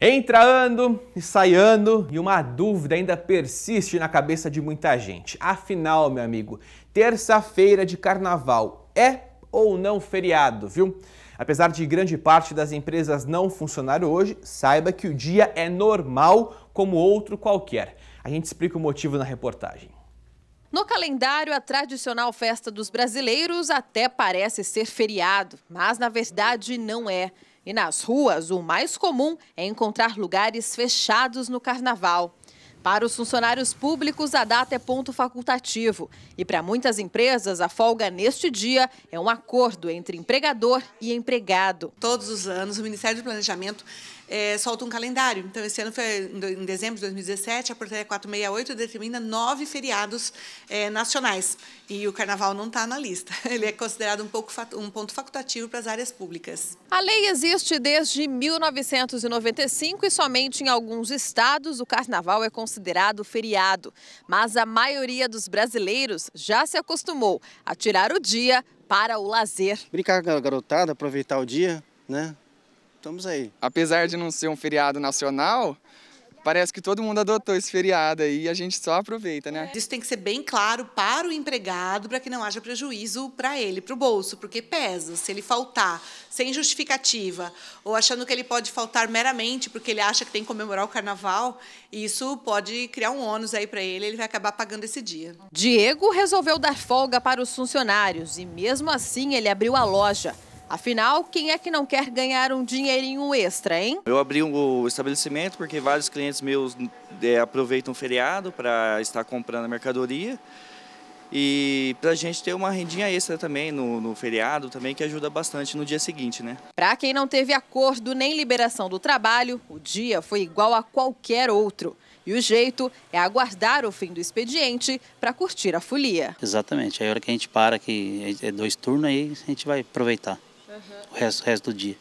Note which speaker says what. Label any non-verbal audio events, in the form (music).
Speaker 1: Entrando, e saindo, e uma dúvida ainda persiste na cabeça de muita gente. Afinal, meu amigo, terça-feira de carnaval é ou não feriado, viu? Apesar de grande parte das empresas não funcionar hoje, saiba que o dia é normal como outro qualquer. A gente explica o motivo na reportagem.
Speaker 2: No calendário, a tradicional festa dos brasileiros até parece ser feriado, mas na verdade não é. E nas ruas, o mais comum é encontrar lugares fechados no carnaval. Para os funcionários públicos, a data é ponto facultativo. E para muitas empresas, a folga neste dia é um acordo entre empregador e empregado. Todos os anos, o Ministério do Planejamento é, solta um calendário. Então, esse ano foi em
Speaker 3: dezembro de 2017, a portaria 468 determina nove feriados é, nacionais. E o carnaval não está na lista. (laughs) Ele é considerado um, pouco, um ponto facultativo para as áreas públicas.
Speaker 2: A lei existe desde 1995 e somente em alguns estados o carnaval é considerado considerado feriado, mas a maioria dos brasileiros já se acostumou a tirar o dia para o lazer.
Speaker 4: Brincar com a garotada, aproveitar o dia, né? Estamos aí. Apesar de não ser um feriado nacional, Parece que todo mundo adotou esse feriado aí e a gente só aproveita, né? Isso tem que ser bem claro para o
Speaker 3: empregado, para que não haja prejuízo para ele, para o bolso, porque pesa. Se ele faltar sem justificativa ou achando que ele pode faltar meramente porque ele acha que tem que comemorar o carnaval, isso pode criar um ônus aí para ele, ele vai acabar pagando esse dia.
Speaker 2: Diego resolveu dar folga para os funcionários e mesmo assim ele abriu a loja. Afinal, quem é que não quer ganhar um dinheirinho extra, hein?
Speaker 4: Eu abri um estabelecimento porque vários clientes meus é, aproveitam o feriado para estar comprando a mercadoria e para a gente ter uma rendinha extra também no, no, feriado também que ajuda bastante no dia seguinte, né?
Speaker 2: Para quem não teve acordo nem liberação do trabalho, o dia foi igual a qualquer outro. E o jeito é aguardar o fim do expediente para curtir a folia.
Speaker 4: Exatamente, é a hora que a gente para, que é dois turnos aí, a gente vai aproveitar uhum. o, resto, o resto do dia.